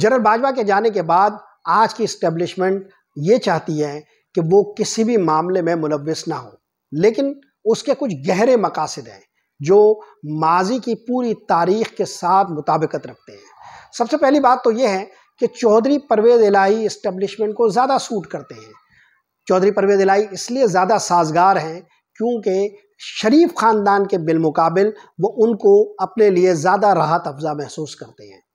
general Bajwa के जाने के बाद आज की इस्टेब्लिशमेंट ये चाहती है कि वो किसी भी मामले में मुलविस ना हो लेकिन उसके कुछ गहरे मकासद हैं जो माजी की पूरी तारीख के साथ मुताबिकत रखते हैं सबसे पहली बात तो ये है कि चौधरी परवेज इलाही इस्टेब्लिशमेंट को ज़्यादा सूट करते हैं चौधरी परवेज इलाही इसलिए ज़्यादा साजगार हैं क्योंकि शरीफ ख़ानदान के बिलमकबिल वो उनको अपने लिए ज़्यादा राहत अफजा महसूस करते हैं